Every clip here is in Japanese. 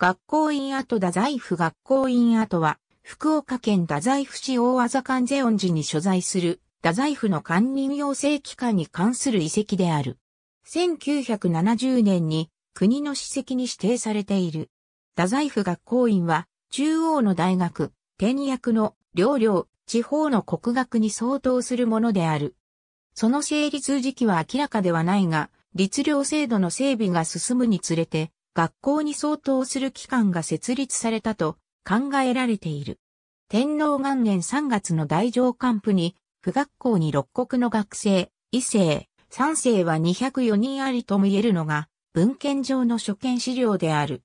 学校院跡太宰府学校院跡は、福岡県太宰府市大技観世音寺に所在する、太宰府の官民養成機関に関する遺跡である。1970年に国の史跡に指定されている。太宰府学校院は、中央の大学、天役の両領、地方の国学に相当するものである。その成立時期は明らかではないが、律令制度の整備が進むにつれて、学校に相当する機関が設立されたと考えられている。天皇元年3月の大乗官府に、不学校に六国の学生、異性、三世は204人ありとも言えるのが、文献上の所見資料である。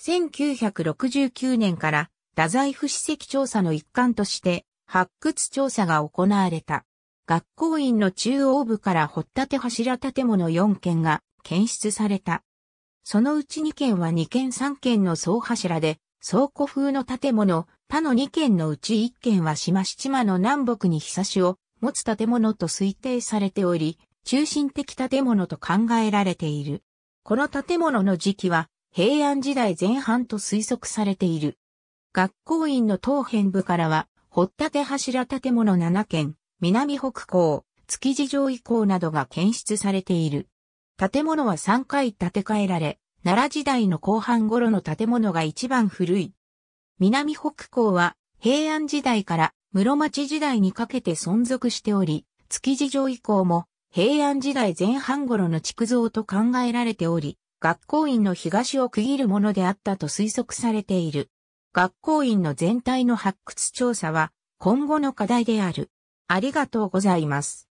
1969年から、太宰府史跡調査の一環として、発掘調査が行われた。学校院の中央部から掘立柱建物4件が検出された。そのうち2軒は2軒3軒の総柱で、倉庫風の建物、他の2軒のうち1軒は島七間の南北に日差しを持つ建物と推定されており、中心的建物と考えられている。この建物の時期は平安時代前半と推測されている。学校院の当辺部からは、掘立柱建物7軒、南北港、築地上以降などが検出されている。建物は3回建て替えられ、奈良時代の後半頃の建物が一番古い。南北港は平安時代から室町時代にかけて存続しており、築地城以降も平安時代前半頃の築造と考えられており、学校院の東を区切るものであったと推測されている。学校院の全体の発掘調査は今後の課題である。ありがとうございます。